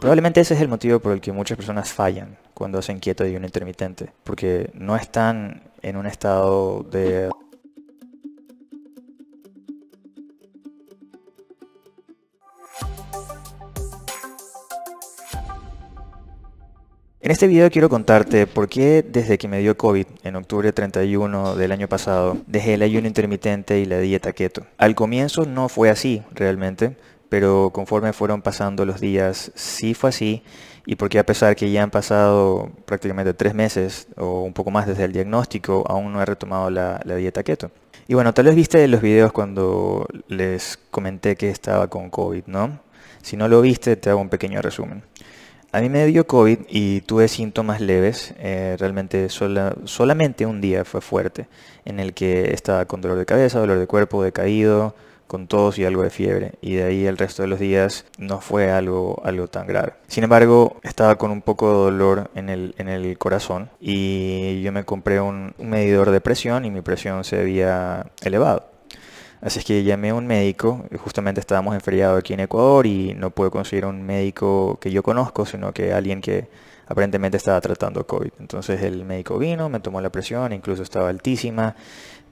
Probablemente ese es el motivo por el que muchas personas fallan cuando hacen quieto ayuno intermitente, porque no están en un estado de... En este video quiero contarte por qué desde que me dio COVID en octubre 31 del año pasado dejé el ayuno intermitente y la dieta keto. Al comienzo no fue así realmente, pero conforme fueron pasando los días, sí fue así, y porque a pesar que ya han pasado prácticamente tres meses o un poco más desde el diagnóstico, aún no he retomado la, dieta keto. Y bueno, tal vez viste los videos cuando les comenté que estaba con COVID, ¿no? Si no lo viste, te hago un pequeño resumen. A mí me dio COVID y tuve síntomas leves, eh, realmente solamente un día fue fuerte, en el que estaba con dolor de cabeza, dolor de cuerpo, decaído, con tos y algo de fiebre y de ahí el resto de los días no fue algo, algo tan grave. Sin embargo, estaba con un poco de dolor en el, en el corazón y yo me compré un, medidor de presión y mi presión se había elevado. Así es que llamé a un médico, justamente estábamos enfriados aquí en Ecuador y no pude conseguir un médico que yo conozco, sino que alguien que aparentemente estaba tratando COVID. Entonces el médico vino, me tomó la presión, incluso estaba altísima,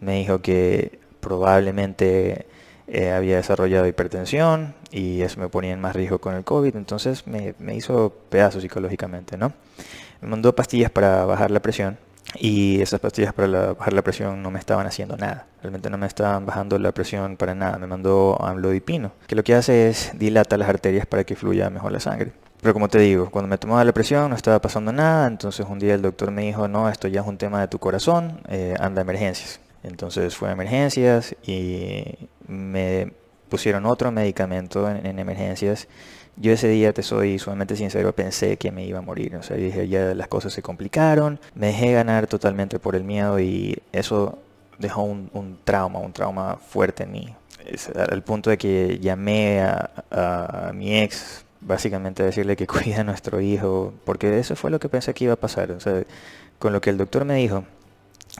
me dijo que probablemente eh, había desarrollado hipertensión y eso me ponía en más riesgo con el COVID, entonces me, hizo pedazo psicológicamente, ¿no? Me mandó pastillas para bajar la presión y esas pastillas para bajar la presión no me estaban haciendo nada. Realmente no me estaban bajando la presión para nada. Me mandó amlodipino, que lo que hace es dilata las arterias para que fluya mejor la sangre. Pero como te digo, cuando me tomaba la presión no estaba pasando nada, entonces un día el doctor me dijo, no, esto ya es un tema de tu corazón, eh, anda a emergencias. Entonces fue a emergencias y me pusieron otro medicamento en, emergencias. Yo ese día, te soy sumamente sincero, pensé que me iba a morir. O sea, dije, ya las cosas se complicaron, me dejé ganar totalmente por el miedo y eso dejó un, trauma, un trauma fuerte en mí. Es al punto de que llamé a, mi ex básicamente a decirle que cuida a nuestro hijo, porque eso fue lo que pensé que iba a pasar. O sea, con lo que el doctor me dijo,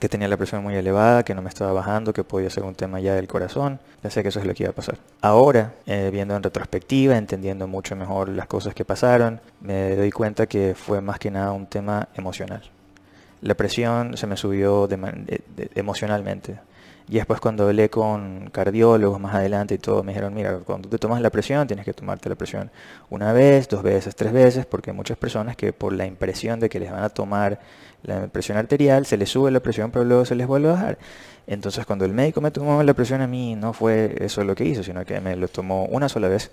que tenía la presión muy elevada, que no me estaba bajando, que podía ser un tema ya del corazón. sé que eso es lo que iba a pasar. Ahora, eh, viendo en retrospectiva, entendiendo mucho mejor las cosas que pasaron, me doy cuenta que fue más que nada un tema emocional. La presión se me subió de, emocionalmente. Y después cuando hablé con cardiólogos más adelante y todo, me dijeron, mira, cuando te tomas la presión, tienes que tomarte la presión una vez, dos veces, tres veces, porque hay muchas personas que por la impresión de que les van a tomar la presión arterial, se les sube la presión pero luego se les vuelve a bajar. Entonces cuando el médico me tomó la presión a mí no fue eso lo que hizo, sino que me lo tomó una sola vez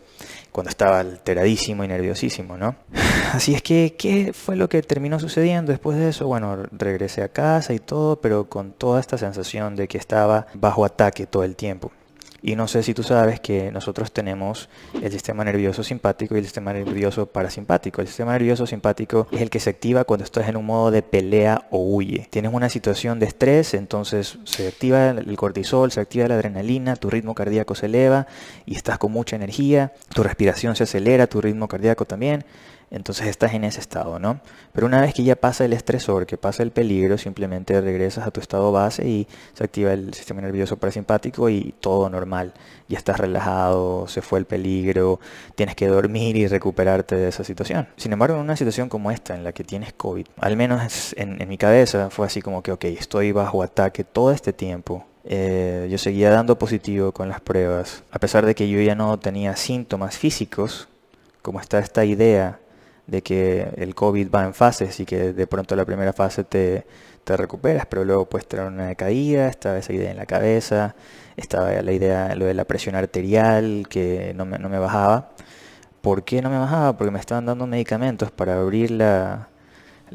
cuando estaba alteradísimo y nerviosísimo, ¿no? Así es que, ¿qué fue lo que terminó sucediendo después de eso? Bueno, regresé a casa y todo, pero con toda esta sensación de que estaba bajo ataque todo el tiempo. Y no sé si tú sabes que nosotros tenemos el sistema nervioso simpático y el sistema nervioso parasimpático. El sistema nervioso simpático es el que se activa cuando estás en un modo de pelea o huye. Tienes una situación de estrés, entonces se activa el cortisol, se activa la adrenalina, tu ritmo cardíaco se eleva y estás con mucha energía, tu respiración se acelera, tu ritmo cardíaco también. Entonces estás en ese estado, ¿no? Pero una vez que ya pasa el estresor, que pasa el peligro, simplemente regresas a tu estado base y se activa el sistema nervioso parasimpático y todo normal. Ya estás relajado, se fue el peligro, tienes que dormir y recuperarte de esa situación. Sin embargo, en una situación como esta, en la que tienes COVID, al menos en, mi cabeza fue así como que, ok, estoy bajo ataque todo este tiempo, eh, yo seguía dando positivo con las pruebas. A pesar de que yo ya no tenía síntomas físicos, como está esta idea de que el COVID va en fases y que de pronto la primera fase te, recuperas, pero luego puedes tener una caída, estaba esa idea en la cabeza, estaba la idea, lo de la presión arterial que no me, no me bajaba. ¿Por qué no me bajaba? Porque me estaban dando medicamentos para abrir las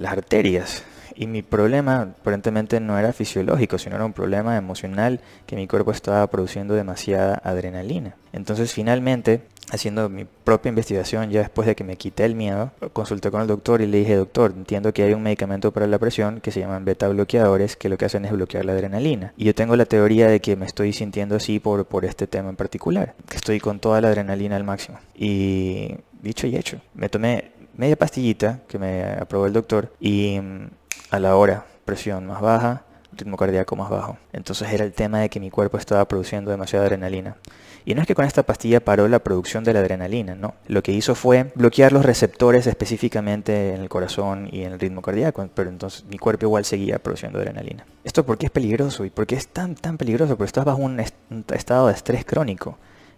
arterias. Y mi problema aparentemente no era fisiológico, sino era un problema emocional que mi cuerpo estaba produciendo demasiada adrenalina. Entonces finalmente, haciendo mi propia investigación ya después de que me quité el miedo, consulté con el doctor y le dije, doctor, entiendo que hay un medicamento para la presión que se llaman beta bloqueadores que lo que hacen es bloquear la adrenalina. Y yo tengo la teoría de que me estoy sintiendo así por, por este tema en particular, que estoy con toda la adrenalina al máximo. Y dicho y hecho, me tomé media pastillita que me aprobó el doctor y mm, a la hora, presión más baja, ritmo cardíaco más bajo. Entonces era el tema de que mi cuerpo estaba produciendo demasiada adrenalina. Y no es que con esta pastilla paró la producción de la adrenalina, no. Lo que hizo fue bloquear los receptores específicamente en el corazón y en el ritmo cardíaco, pero entonces mi cuerpo igual seguía produciendo adrenalina. ¿Esto por qué es peligroso? ¿Y por qué es tan, tan peligroso? Porque estás bajo un, un estado de estrés crónico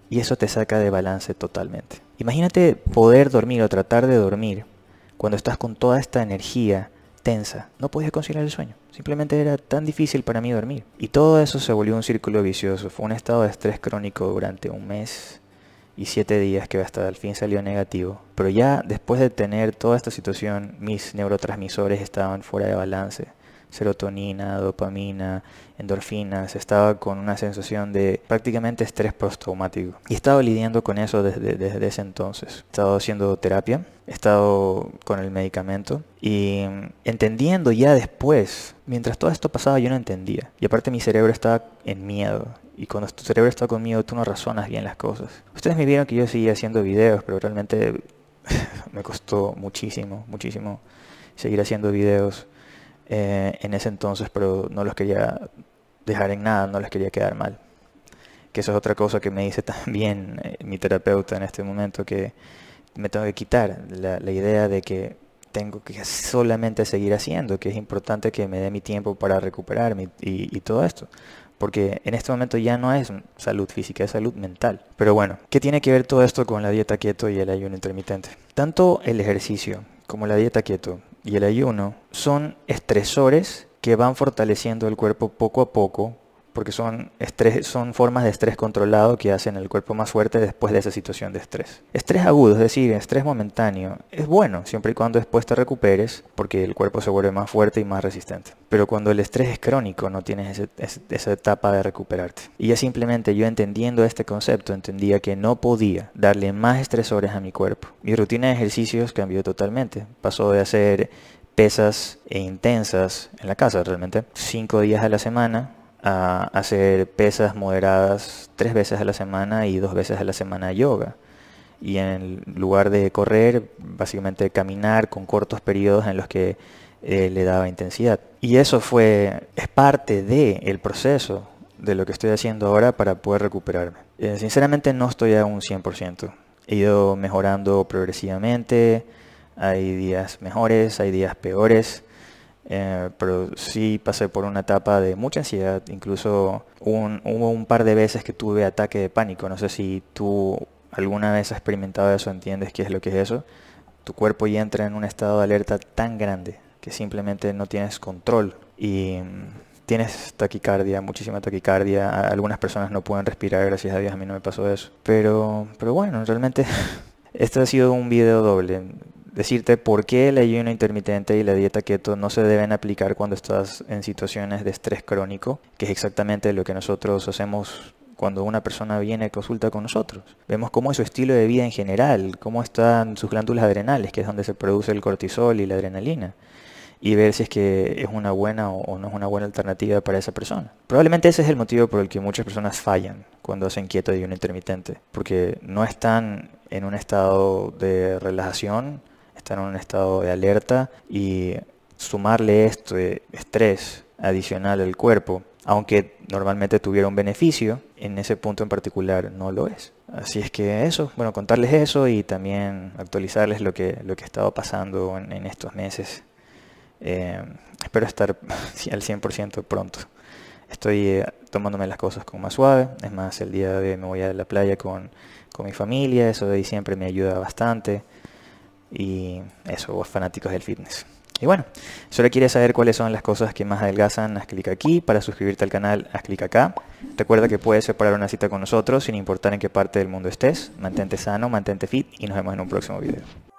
y eso te saca de balance totalmente. Imagínate poder dormir o tratar de dormir cuando estás con toda esta energía tensa. No podía conciliar el sueño. Simplemente era tan difícil para mí dormir. Y todo eso se volvió un círculo vicioso. Fue un estado de estrés crónico durante un mes y siete días que hasta al fin salió negativo. Pero ya después de tener toda esta situación, mis neurotransmisores estaban fuera de balance serotonina, dopamina, endorfinas, estaba con una sensación de prácticamente estrés postraumático. Y he estado lidiando con eso desde, desde ese entonces. He estado haciendo terapia, he estado con el medicamento y mm, entendiendo ya después, mientras todo esto pasaba yo no entendía. Y aparte mi cerebro estaba en miedo. Y cuando tu cerebro está con miedo, tú no razonas bien las cosas. Ustedes me vieron que yo seguía haciendo videos, pero realmente me costó muchísimo, muchísimo seguir haciendo videos. Eh, en ese entonces, pero no los quería dejar en nada, no les quería quedar mal. Que eso es otra cosa que me dice también eh, mi terapeuta en este momento, que me tengo que quitar la, idea de que tengo que solamente seguir haciendo, que es importante que me dé mi tiempo para recuperarme y, y, todo esto. Porque en este momento ya no es salud física, es salud mental. Pero bueno, ¿qué tiene que ver todo esto con la dieta quieto y el ayuno intermitente? Tanto el ejercicio como la dieta quieto, y el ayuno son estresores que van fortaleciendo el cuerpo poco a poco porque son, estrés, son formas de estrés controlado que hacen el cuerpo más fuerte después de esa situación de estrés. Estrés agudo, es decir, estrés momentáneo, es bueno siempre y cuando después te recuperes porque el cuerpo se vuelve más fuerte y más resistente. Pero cuando el estrés es crónico no tienes esa etapa de recuperarte. Y ya simplemente yo entendiendo este concepto entendía que no podía darle más estresores a mi cuerpo. Mi rutina de ejercicios cambió totalmente. Pasó de hacer pesas e intensas en la casa realmente, cinco días a la semana a hacer pesas moderadas tres veces a la semana y dos veces a la semana yoga. Y en lugar de correr, básicamente caminar con cortos periodos en los que eh, le daba intensidad. Y eso fue, es parte del el proceso de lo que estoy haciendo ahora para poder recuperarme. Eh, sinceramente no estoy a un 100%. He ido mejorando progresivamente, hay días mejores, hay días peores. Eh, pero sí pasé por una etapa de mucha ansiedad, incluso hubo un par de veces que tuve ataque de pánico, no sé si tú alguna vez has experimentado eso, entiendes qué es lo que es eso, tu cuerpo ya entra en un estado de alerta tan grande que simplemente no tienes control y mm, tienes taquicardia, muchísima taquicardia, algunas personas no pueden respirar, gracias a Dios a mí no me pasó eso, pero, pero bueno, realmente este ha sido un video doble decirte por qué el ayuno intermitente y la dieta keto no se deben aplicar cuando estás en situaciones de estrés crónico, que es exactamente lo que nosotros hacemos cuando una persona viene a consulta con nosotros. Vemos cómo es su estilo de vida en general, cómo están sus glándulas adrenales, que es donde se produce el cortisol y la adrenalina y ver si es que es una buena o no es una buena alternativa para esa persona. Probablemente ese es el motivo por el que muchas personas fallan cuando hacen quieto ayuno intermitente, porque no están en un estado de relajación Estar en un estado de alerta y sumarle esto de estrés adicional al cuerpo, aunque normalmente tuviera un beneficio, en ese punto en particular no lo es. Así es que eso, bueno, contarles eso y también actualizarles lo que, lo que ha estado pasando en, estos meses. Eh, espero estar al 100% pronto. Estoy eh, tomándome las cosas con más suave. Es más, el día de me voy a la playa con, con mi familia. Eso de ahí siempre me ayuda bastante. Y eso, vos fanáticos del fitness. Y bueno, solo quieres saber cuáles son las cosas que más adelgazan, haz clic aquí. Para suscribirte al canal, haz clic acá. Recuerda que puedes separar una cita con nosotros sin importar en qué parte del mundo estés. Mantente sano, mantente fit y nos vemos en un próximo video.